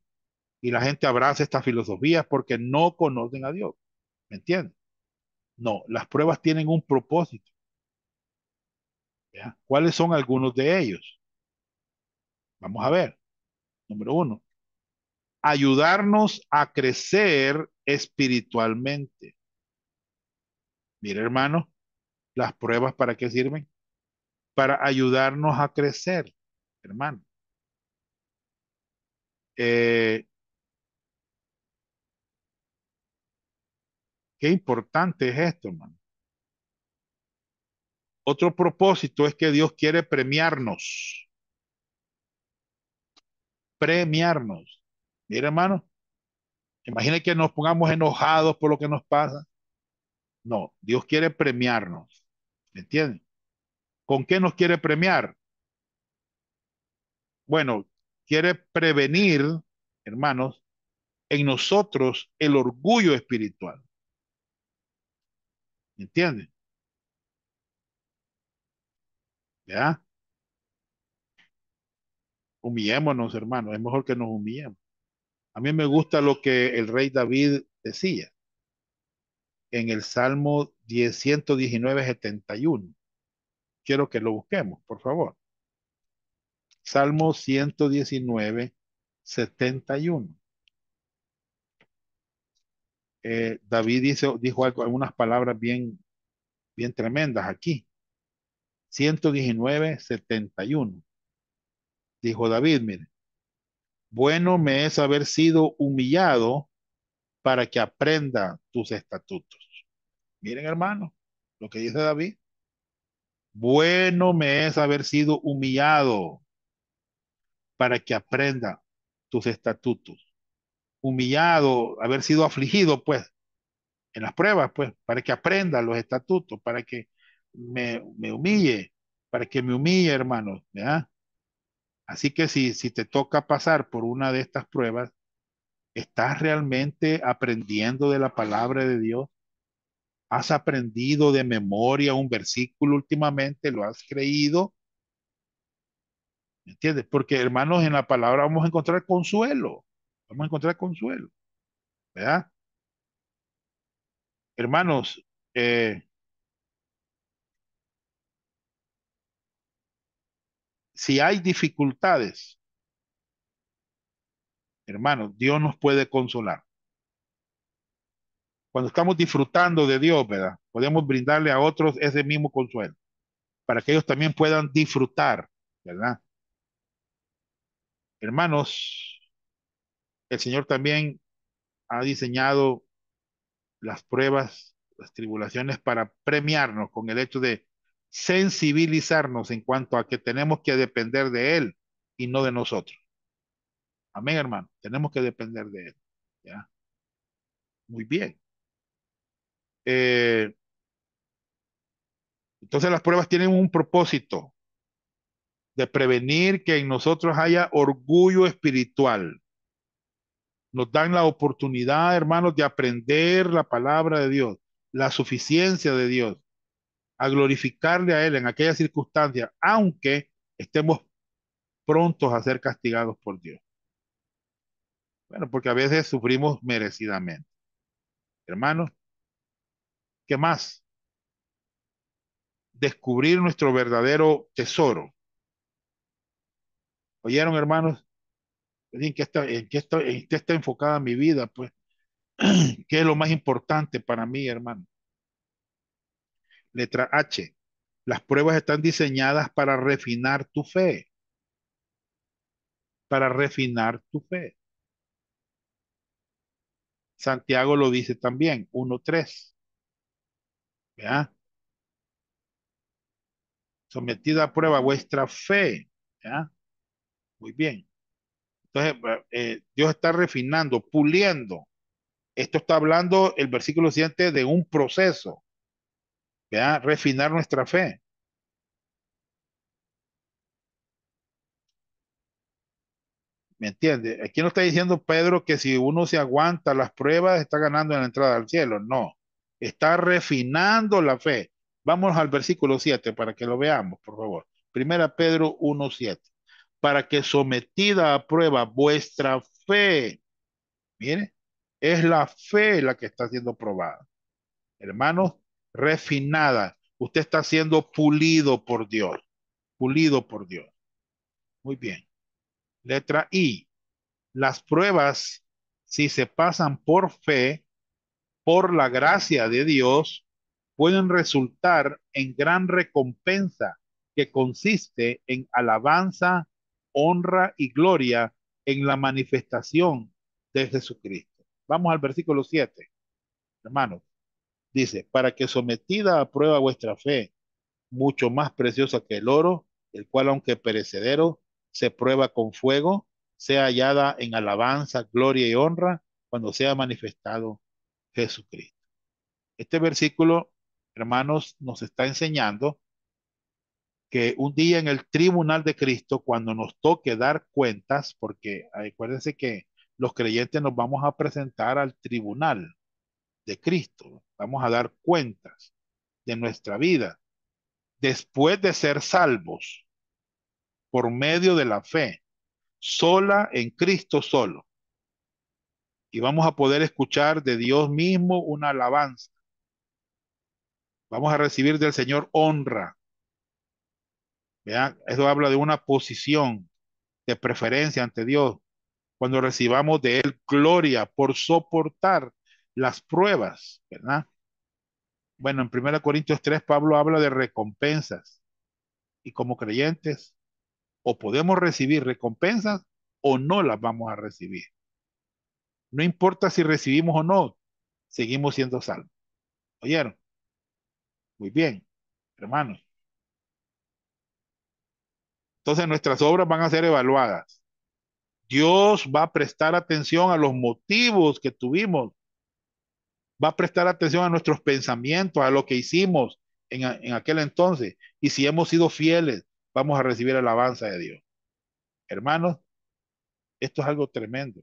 Speaker 1: y la gente abraza estas filosofías porque no conocen a Dios. ¿Me entiendes? No, las pruebas tienen un propósito. ¿Cuáles son algunos de ellos? Vamos a ver. Número uno, ayudarnos a crecer espiritualmente. Mire, hermano, las pruebas para qué sirven? para ayudarnos a crecer, hermano. Eh, qué importante es esto, hermano. Otro propósito es que Dios quiere premiarnos. Premiarnos. Mira, hermano, imagina que nos pongamos enojados por lo que nos pasa. No, Dios quiere premiarnos. ¿Me entienden? ¿Con qué nos quiere premiar? Bueno, quiere prevenir, hermanos, en nosotros el orgullo espiritual. ¿Entienden? ¿Ya? Humillémonos, hermanos. Es mejor que nos humillemos. A mí me gusta lo que el rey David decía en el Salmo setenta 71 quiero que lo busquemos, por favor. Salmo 119, 71. Eh, David dice, dijo algo, algunas palabras bien, bien tremendas aquí. 119, 71. Dijo David, miren. bueno me es haber sido humillado para que aprenda tus estatutos. Miren, hermano, lo que dice David. Bueno me es haber sido humillado para que aprenda tus estatutos. Humillado, haber sido afligido, pues, en las pruebas, pues, para que aprenda los estatutos, para que me, me humille, para que me humille, hermano. ¿verdad? Así que si, si te toca pasar por una de estas pruebas, ¿estás realmente aprendiendo de la palabra de Dios? has aprendido de memoria un versículo últimamente, lo has creído. ¿Me entiendes? Porque hermanos, en la palabra vamos a encontrar consuelo. Vamos a encontrar consuelo. ¿Verdad? Hermanos, eh, si hay dificultades, hermanos, Dios nos puede consolar. Cuando estamos disfrutando de Dios, ¿verdad? Podemos brindarle a otros ese mismo consuelo, para que ellos también puedan disfrutar, ¿verdad? Hermanos, el Señor también ha diseñado las pruebas, las tribulaciones para premiarnos con el hecho de sensibilizarnos en cuanto a que tenemos que depender de Él y no de nosotros. Amén, hermano. Tenemos que depender de Él. Muy bien. Eh, entonces las pruebas tienen un propósito de prevenir que en nosotros haya orgullo espiritual. Nos dan la oportunidad, hermanos, de aprender la palabra de Dios, la suficiencia de Dios, a glorificarle a Él en aquellas circunstancias, aunque estemos prontos a ser castigados por Dios. Bueno, porque a veces sufrimos merecidamente. Hermanos, ¿Qué más? Descubrir nuestro verdadero tesoro. ¿Oyeron, hermanos? ¿En qué está, en qué está, está enfocada mi vida? Pues, <clears throat> ¿qué es lo más importante para mí, hermano? Letra H. Las pruebas están diseñadas para refinar tu fe. Para refinar tu fe. Santiago lo dice también, 1-3. ¿Ya? Sometida a prueba vuestra fe, Muy bien. Entonces, eh, Dios está refinando, puliendo. Esto está hablando el versículo siguiente de un proceso. ¿verdad? Refinar nuestra fe. ¿Me entiende? Aquí no está diciendo Pedro que si uno se aguanta las pruebas está ganando en la entrada al cielo. No está refinando la fe. Vamos al versículo 7 para que lo veamos, por favor. Primera Pedro 1.7. Para que sometida a prueba vuestra fe, mire, es la fe la que está siendo probada. Hermanos, refinada. Usted está siendo pulido por Dios. Pulido por Dios. Muy bien. Letra I. Las pruebas, si se pasan por fe, por la gracia de Dios pueden resultar en gran recompensa que consiste en alabanza, honra y gloria en la manifestación de Jesucristo. Vamos al versículo 7. Hermanos, dice, para que sometida a prueba vuestra fe, mucho más preciosa que el oro, el cual aunque perecedero, se prueba con fuego, sea hallada en alabanza, gloria y honra cuando sea manifestado Jesucristo. Este versículo, hermanos, nos está enseñando que un día en el tribunal de Cristo, cuando nos toque dar cuentas, porque acuérdense que los creyentes nos vamos a presentar al tribunal de Cristo, vamos a dar cuentas de nuestra vida, después de ser salvos por medio de la fe, sola en Cristo solo y vamos a poder escuchar de Dios mismo una alabanza. Vamos a recibir del Señor honra. Eso habla de una posición de preferencia ante Dios. Cuando recibamos de Él gloria por soportar las pruebas, ¿verdad? Bueno, en 1 Corintios 3 Pablo habla de recompensas. Y como creyentes, o podemos recibir recompensas o no las vamos a recibir. No importa si recibimos o no, seguimos siendo salvos. ¿Oyeron? Muy bien, hermanos. Entonces nuestras obras van a ser evaluadas. Dios va a prestar atención a los motivos que tuvimos. Va a prestar atención a nuestros pensamientos, a lo que hicimos en, aquel entonces. Y si hemos sido fieles, vamos a recibir alabanza de Dios. Hermanos, esto es algo tremendo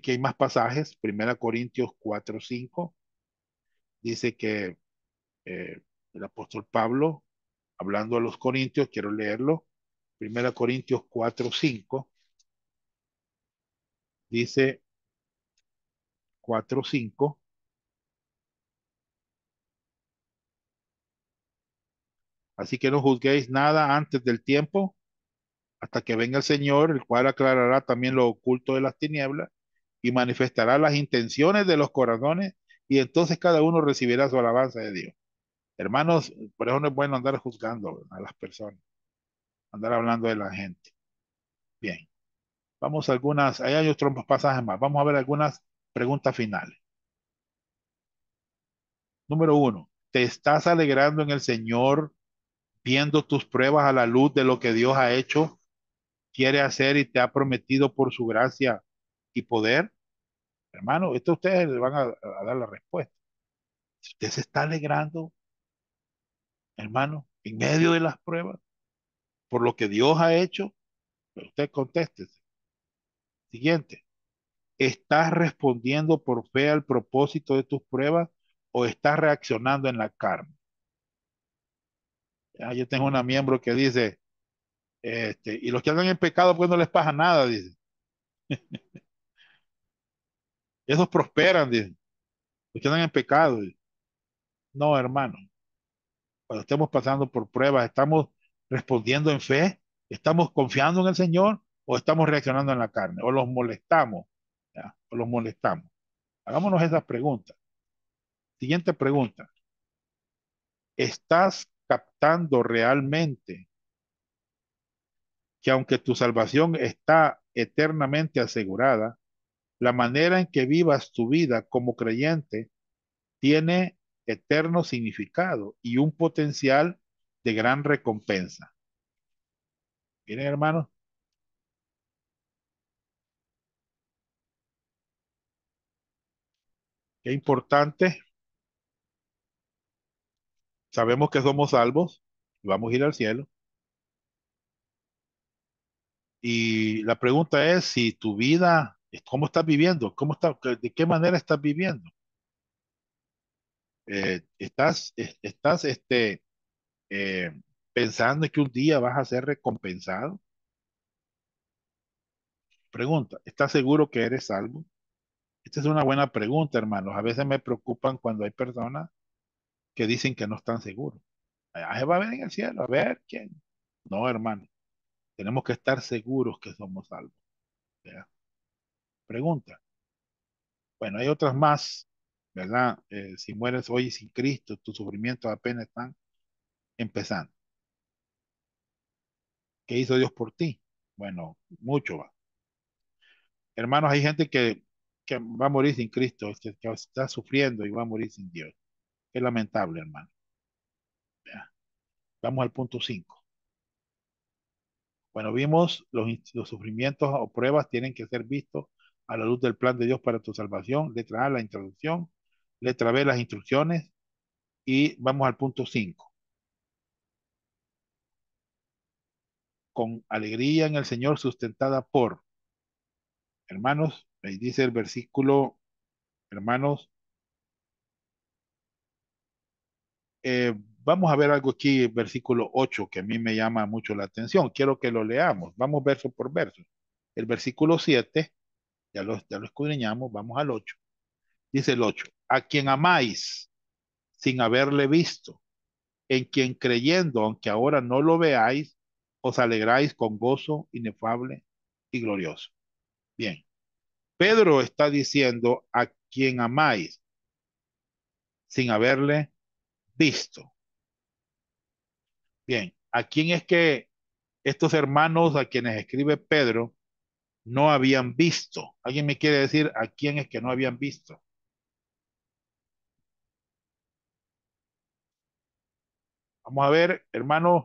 Speaker 1: que hay más pasajes. Primera Corintios 4, 5. Dice que eh, el apóstol Pablo, hablando a los corintios, quiero leerlo. Primera Corintios 4, 5. Dice 4, 5. Así que no juzguéis nada antes del tiempo, hasta que venga el Señor, el cual aclarará también lo oculto de las tinieblas y manifestará las intenciones de los corazones y entonces cada uno recibirá su alabanza de Dios. Hermanos, por eso no es bueno andar juzgando a las personas, andar hablando de la gente. Bien, vamos a algunas, hay otros pasajes más, vamos a ver algunas preguntas finales. Número uno, ¿te estás alegrando en el Señor viendo tus pruebas a la luz de lo que Dios ha hecho, quiere hacer y te ha prometido por su gracia y poder, hermano, esto ustedes le van a, dar la respuesta. Si usted se está alegrando, hermano, en medio de las pruebas, por lo que Dios ha hecho, pues usted contéstese. Siguiente. ¿Estás respondiendo por fe al propósito de tus pruebas o estás reaccionando en la carne? Ah, yo tengo una miembro que dice, este, y los que andan en pecado pues no les pasa nada, dice. <laughs> Esos prosperan, dicen. que en pecado. No, hermano. Cuando estemos pasando por pruebas, estamos respondiendo en fe, estamos confiando en el Señor o estamos reaccionando en la carne o los molestamos. O los molestamos. Hagámonos esas preguntas. Siguiente pregunta. ¿Estás captando realmente que aunque tu salvación está eternamente asegurada, la manera en que vivas tu vida como creyente tiene eterno significado y un potencial de gran recompensa. Miren, hermano Qué importante. Sabemos que somos salvos vamos a ir al cielo. Y la pregunta es si tu vida ¿Cómo estás viviendo? ¿Cómo está, ¿De qué manera estás viviendo? Eh, estás, estás este, eh, pensando que un día vas a ser recompensado? Pregunta, ¿estás seguro que eres salvo? Esta es una buena pregunta, hermanos. A veces me preocupan cuando hay personas que dicen que no están seguros. Allá se va a ver en el cielo, a ver quién. No, hermano. Tenemos que estar seguros que somos salvos pregunta. Bueno, hay otras más, ¿verdad? Eh, si mueres hoy sin Cristo, tus sufrimientos apenas están empezando. ¿Qué hizo Dios por ti? Bueno, mucho va. Hermanos, hay gente que, que va a morir sin Cristo, que, está sufriendo y va a morir sin Dios. Qué lamentable, hermano. Vamos al punto 5. Bueno, vimos los, los, sufrimientos o pruebas tienen que ser vistos a la luz del plan de Dios para tu salvación. Letra A, la introducción. Letra B, las instrucciones. Y vamos al punto 5. Con alegría en el Señor sustentada por. Hermanos, ahí dice el versículo, hermanos. Eh, vamos a ver algo aquí, versículo 8, que a mí me llama mucho la atención. Quiero que lo leamos. Vamos verso por verso. El versículo 7 ya lo, ya escudriñamos, vamos al 8. Dice el 8, a quien amáis sin haberle visto, en quien creyendo, aunque ahora no lo veáis, os alegráis con gozo inefable y glorioso. Bien, Pedro está diciendo a quien amáis sin haberle visto. Bien, ¿a quién es que estos hermanos a quienes escribe Pedro no habían visto. ¿Alguien me quiere decir a quién es que no habían visto? Vamos a ver, hermanos,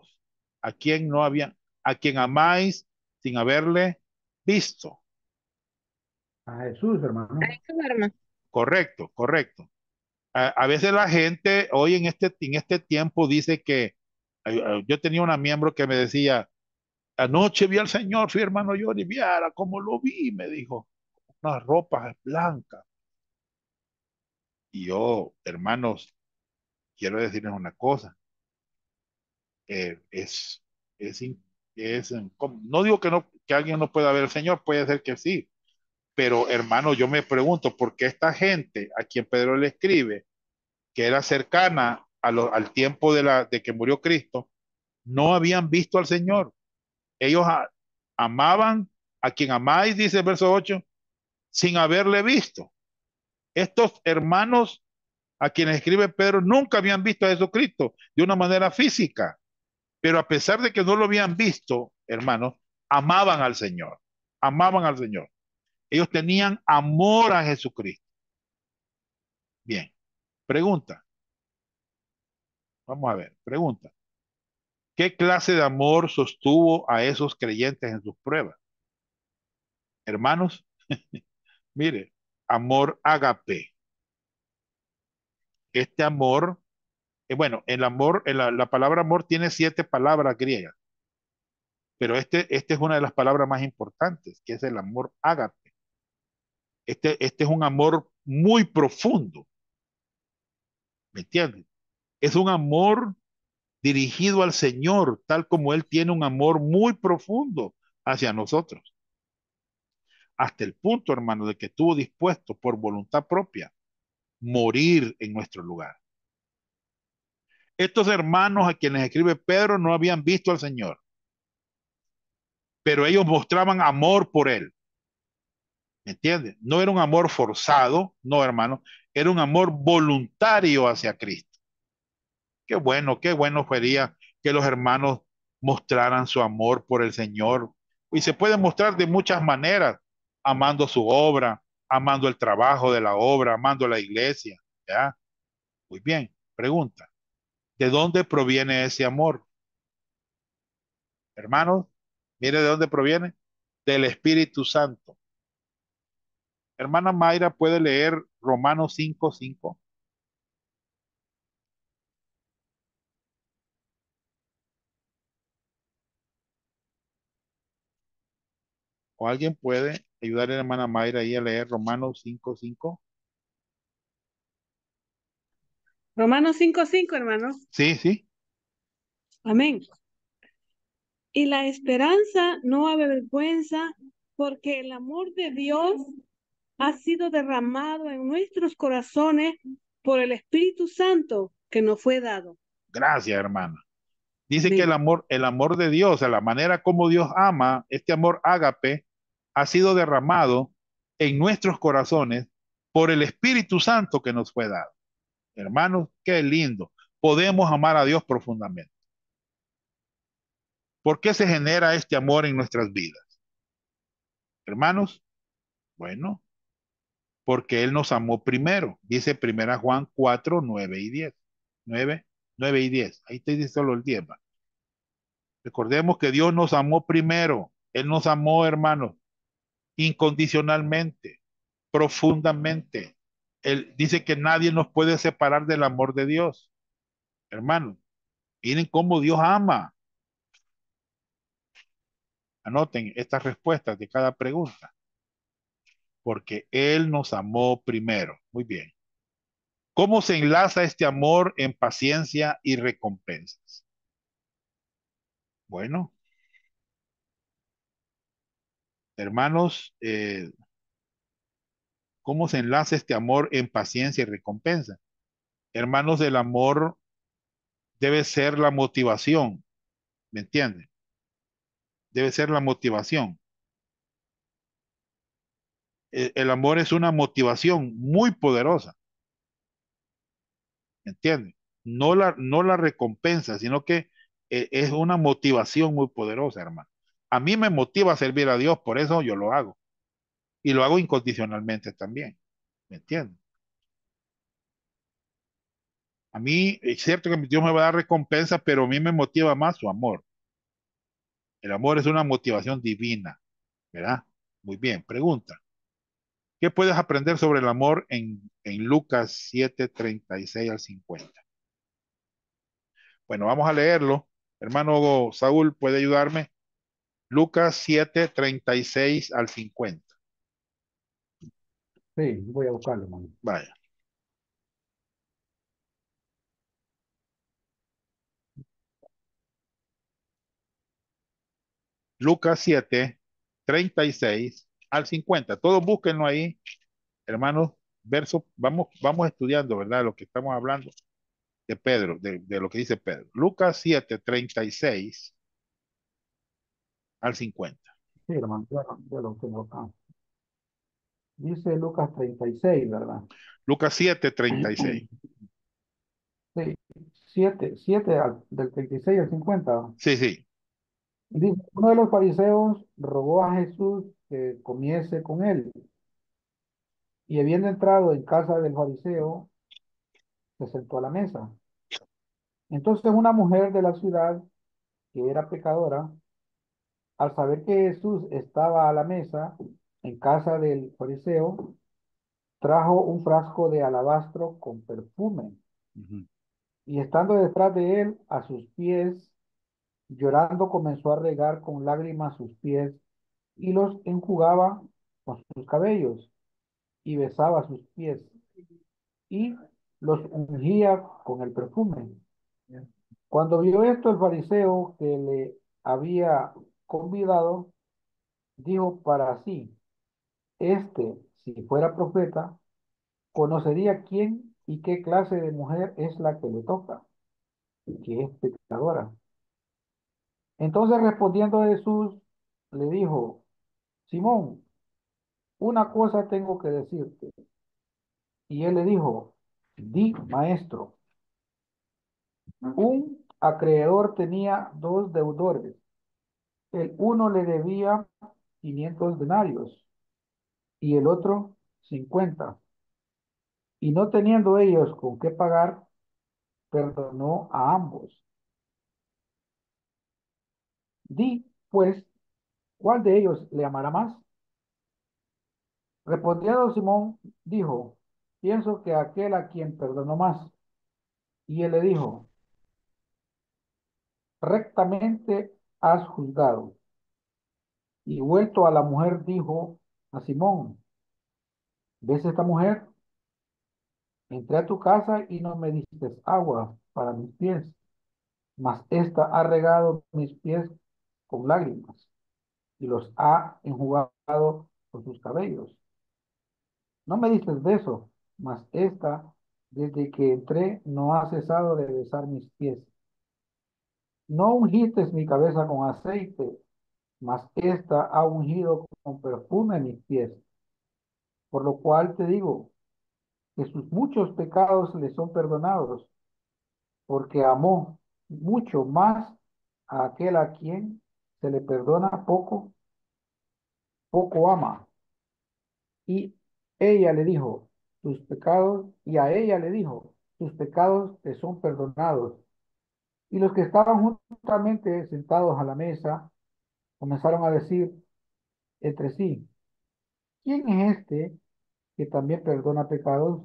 Speaker 1: a quién no habían, a quien amáis sin haberle visto. A Jesús, hermano. hermano. Correcto, correcto. A, a, veces la gente hoy en este, en este tiempo dice que yo tenía una miembro que me decía, Anoche vi al Señor, fui hermano y viara como lo vi, me dijo, unas ropas blancas. Y yo, hermanos, quiero decirles una cosa. Eh, es, es, es, no digo que, no, que alguien no pueda ver al Señor, puede ser que sí. Pero hermano, yo me pregunto, ¿por qué esta gente a quien Pedro le escribe, que era cercana al tiempo de, la, de que murió Cristo, no habían visto al Señor? Ellos amaban a quien amáis, dice el verso 8, sin haberle visto. Estos hermanos a quienes escribe Pedro nunca habían visto a Jesucristo de una manera física, pero a pesar de que no lo habían visto, hermanos, amaban al Señor, amaban al Señor. Ellos tenían amor a Jesucristo. Bien, pregunta. Vamos a ver, pregunta. ¿Qué clase de amor sostuvo a esos creyentes en sus pruebas? Hermanos, <laughs> mire, amor agape. Este amor, eh, bueno, el amor, eh, la palabra amor tiene siete palabras griegas, pero este, este es una de las palabras más importantes, que es el amor agape. Este, este es un amor muy profundo. ¿Me entiendes? Es un amor dirigido al Señor, tal como Él tiene un amor muy profundo hacia nosotros. Hasta el punto, hermano, de que estuvo dispuesto por voluntad propia morir en nuestro lugar. Estos hermanos a quienes escribe Pedro no habían visto al Señor, pero ellos mostraban amor por Él. ¿Me entiendes? No era un amor forzado, no, hermano, era un amor voluntario hacia Cristo. Qué bueno, qué bueno sería que los hermanos mostraran su amor por el Señor. Y se puede mostrar de muchas maneras, amando su obra, amando el trabajo de la obra, amando la iglesia. ¿ya? Muy bien, pregunta. ¿De dónde proviene ese amor? Hermanos, mire de dónde proviene. Del Espíritu Santo. Hermana Mayra, ¿puede leer Romanos 5, 5? ¿O alguien puede ayudar a la hermana Mayra ahí a leer Romanos 5.5?
Speaker 2: Romanos 5.5, hermano. Sí, sí. Amén. Y la esperanza no avergüenza porque el amor de Dios ha sido derramado en nuestros corazones por el Espíritu Santo que nos fue dado.
Speaker 1: Gracias, hermana. Dice que el amor, el amor de Dios, a la manera como Dios ama, este amor ágape, ha sido derramado en nuestros corazones por el Espíritu Santo que nos fue dado. Hermanos, qué lindo. Podemos amar a Dios profundamente. ¿Por qué se genera este amor en nuestras vidas? Hermanos, bueno, porque Él nos amó primero. Dice 1 Juan 4, 9 y 10. 9 9 y 10. Ahí te dice solo el 10. Recordemos que Dios nos amó primero. Él nos amó, hermanos, incondicionalmente, profundamente. Él dice que nadie nos puede separar del amor de Dios. Hermano, miren cómo Dios ama. Anoten estas respuestas de cada pregunta. Porque Él nos amó primero. Muy bien. ¿Cómo se enlaza este amor en paciencia y recompensas? Bueno, hermanos, eh, ¿cómo se enlaza este amor en paciencia y recompensa? Hermanos, el amor debe ser la motivación, ¿me entienden? Debe ser la motivación. E, el amor es una motivación muy poderosa ¿entiendes? No la, no la recompensa, sino que eh, es una motivación muy poderosa, hermano. A mí me motiva servir a Dios, por eso yo lo hago. Y lo hago incondicionalmente también, ¿me entiendes? A mí es cierto que Dios me va a dar recompensa, pero a mí me motiva más su amor. El amor es una motivación divina, ¿verdad? Muy bien, pregunta. ¿Qué puedes aprender sobre el amor en, Lucas 7, 36 al 50? Bueno, vamos a leerlo. Hermano Saúl, ¿puede ayudarme? Lucas 7, 36 al 50.
Speaker 2: Sí, voy a buscarlo, hermano. Vaya.
Speaker 1: Lucas 7, 36 al 50. Todos búsquenlo ahí, hermanos, verso, vamos, vamos estudiando, ¿verdad? Lo que estamos hablando de Pedro, de, de lo que dice Pedro. Lucas 7, 36
Speaker 2: al 50. Sí, hermano, ya, lo tengo Dice Lucas 36, ¿verdad?
Speaker 1: Lucas 7, 36.
Speaker 2: Sí, 7, 7 del 36 al 50. Sí, sí. Dice, uno de los fariseos rogó a Jesús que comiese con él. Y habiendo entrado en casa del fariseo, se sentó a la mesa. Entonces una mujer de la ciudad, que era pecadora, al saber que Jesús estaba a la mesa en casa del fariseo, trajo un frasco de alabastro con perfume. Y estando detrás de él, a sus pies, llorando comenzó a regar con lágrimas sus pies y los enjugaba con sus cabellos y besaba sus pies y los ungía con el perfume. Cuando vio esto el fariseo que le había convidado, dijo para sí, este, si fuera profeta, conocería quién y qué clase de mujer es la que le toca, que es pecadora. Entonces respondiendo a Jesús, le dijo, Simón, una cosa tengo que decirte. Y él le dijo, di maestro, un acreedor tenía dos deudores. El uno le debía 500 denarios y el otro 50. Y no teniendo ellos con qué pagar, perdonó a ambos. Di, pues, ¿Cuál de ellos le amará más? Respondiendo Simón, dijo, pienso que aquel a quien perdonó más. Y él le dijo, rectamente has juzgado. Y vuelto a la mujer, dijo a Simón, ¿ves esta mujer? Entré a tu casa y no me diste agua para mis pies, mas esta ha regado mis pies con lágrimas y los ha enjugado con sus cabellos. No me dices beso, mas esta, desde que entré, no ha cesado de besar mis pies. No ungiste mi cabeza con aceite, mas esta ha ungido con perfume mis pies. Por lo cual te digo que sus muchos pecados le son perdonados, porque amó mucho más a aquel a quien se le perdona poco, poco ama. Y ella le dijo, tus pecados, y a ella le dijo, tus pecados te son perdonados. Y los que estaban juntamente sentados a la mesa comenzaron a decir entre sí, ¿quién es este que también perdona pecados?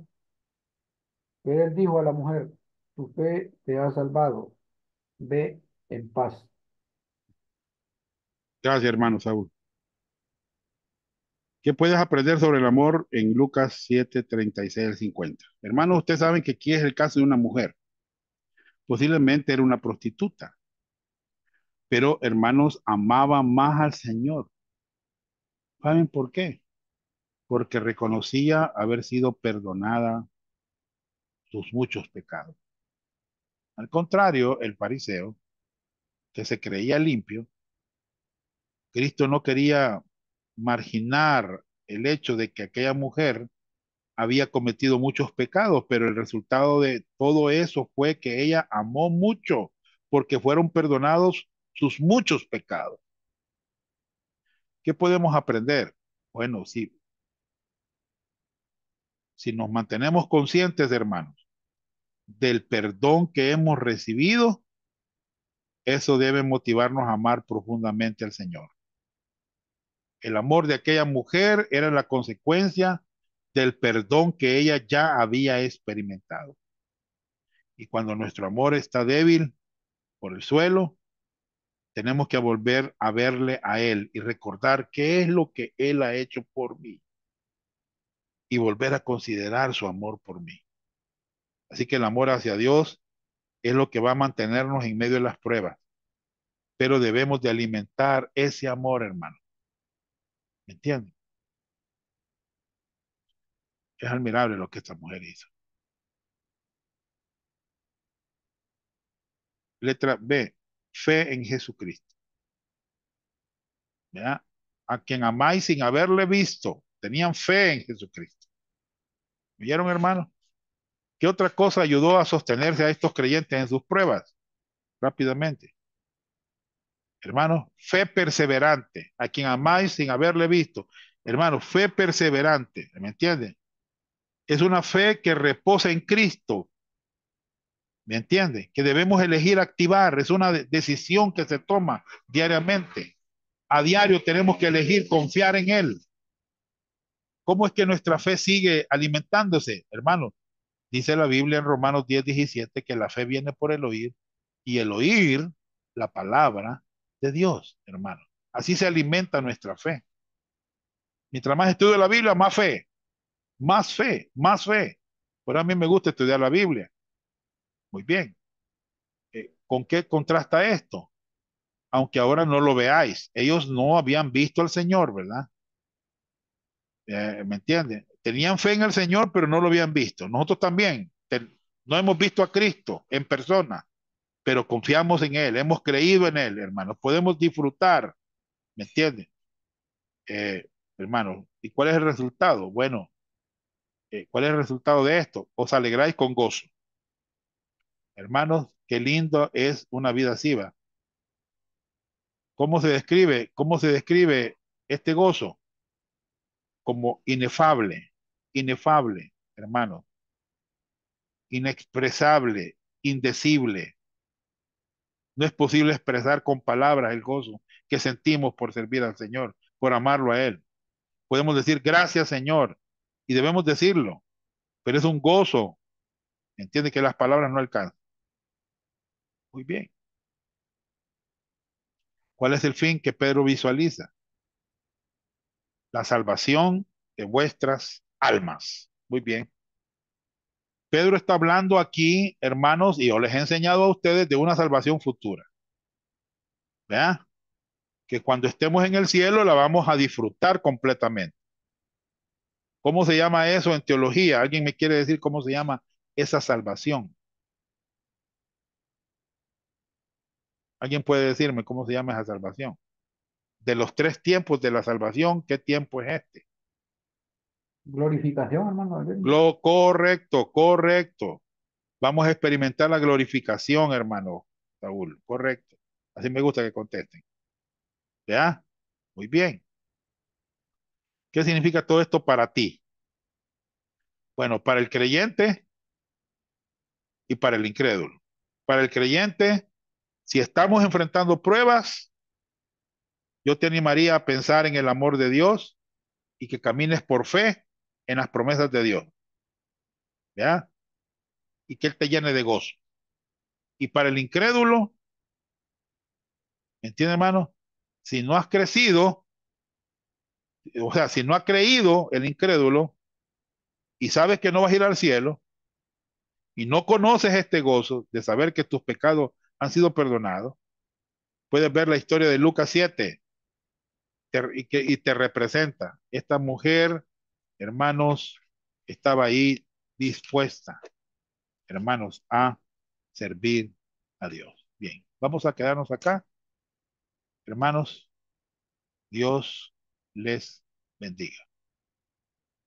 Speaker 2: Pero él dijo a la mujer, tu fe te ha salvado, ve en paz.
Speaker 1: Gracias, hermano Saúl. ¿Qué puedes aprender sobre el amor en Lucas 7, 36 al 50? Hermanos, ustedes saben que aquí es el caso de una mujer. Posiblemente era una prostituta. Pero, hermanos, amaba más al Señor. ¿Saben por qué? Porque reconocía haber sido perdonada sus muchos pecados. Al contrario, el fariseo, que se creía limpio, Cristo no quería marginar el hecho de que aquella mujer había cometido muchos pecados, pero el resultado de todo eso fue que ella amó mucho porque fueron perdonados sus muchos pecados. ¿Qué podemos aprender? Bueno, sí. Si nos mantenemos conscientes, hermanos, del perdón que hemos recibido, eso debe motivarnos a amar profundamente al Señor. El amor de aquella mujer era la consecuencia del perdón que ella ya había experimentado. Y cuando nuestro amor está débil por el suelo, tenemos que volver a verle a Él y recordar qué es lo que Él ha hecho por mí. Y volver a considerar su amor por mí. Así que el amor hacia Dios es lo que va a mantenernos en medio de las pruebas. Pero debemos de alimentar ese amor, hermano. ¿Me entienden? Es admirable lo que esta mujer hizo. Letra B, fe en Jesucristo. ¿Verdad? A quien amáis sin haberle visto. Tenían fe en Jesucristo. ¿Vieron, hermano? ¿Qué otra cosa ayudó a sostenerse a estos creyentes en sus pruebas? Rápidamente. Hermanos, fe perseverante, a quien amáis sin haberle visto. Hermanos, fe perseverante, ¿me entienden? Es una fe que reposa en Cristo. ¿Me entiende? Que debemos elegir activar. Es una decisión que se toma diariamente. A diario tenemos que elegir confiar en Él. ¿Cómo es que nuestra fe sigue alimentándose, hermanos? Dice la Biblia en Romanos 10, 17 que la fe viene por el oír y el oír la palabra de Dios, hermano. Así se alimenta nuestra fe. Mientras más estudio la Biblia, más fe. Más fe, más fe. Por a mí me gusta estudiar la Biblia. Muy bien. Eh, ¿Con qué contrasta esto? Aunque ahora no lo veáis. Ellos no habían visto al Señor, ¿verdad? Eh, ¿Me entienden? Tenían fe en el Señor, pero no lo habían visto. Nosotros también. no hemos visto a Cristo en persona, pero confiamos en Él, hemos creído en Él, hermanos. Podemos disfrutar, ¿me entienden? Eh, hermanos, ¿y cuál es el resultado? Bueno, eh, ¿cuál es el resultado de esto? Os alegráis con gozo. Hermanos, qué lindo es una vida así, ¿Cómo se describe? ¿Cómo se describe este gozo? Como inefable, inefable, hermanos. Inexpresable, indecible, no es posible expresar con palabras el gozo que sentimos por servir al Señor, por amarlo a Él. Podemos decir gracias Señor y debemos decirlo, pero es un gozo. Entiende que las palabras no alcanzan. Muy bien. ¿Cuál es el fin que Pedro visualiza? La salvación de vuestras almas. Muy bien. Pedro está hablando aquí, hermanos, y yo les he enseñado a ustedes de una salvación futura. vea, Que cuando estemos en el cielo la vamos a disfrutar completamente. ¿Cómo se llama eso en teología? ¿Alguien me quiere decir cómo se llama esa salvación? ¿Alguien puede decirme cómo se llama esa salvación? De los tres tiempos de la salvación, ¿qué tiempo es este?
Speaker 2: Glorificación, hermano.
Speaker 1: Lo correcto, correcto. Vamos a experimentar la glorificación, hermano Saúl. Correcto. Así me gusta que contesten. ¿Ya? Muy bien. ¿Qué significa todo esto para ti? Bueno, para el creyente y para el incrédulo. Para el creyente, si estamos enfrentando pruebas, yo te animaría a pensar en el amor de Dios y que camines por fe en las promesas de Dios. ¿Ya? Y que Él te llene de gozo. Y para el incrédulo, ¿entiende, hermano? Si no has crecido, o sea, si no ha creído el incrédulo y sabes que no vas a ir al cielo y no conoces este gozo de saber que tus pecados han sido perdonados, puedes ver la historia de Lucas 7 y, y te representa. Esta mujer hermanos, estaba ahí dispuesta, hermanos, a servir a Dios. Bien, vamos a quedarnos acá. Hermanos, Dios les bendiga.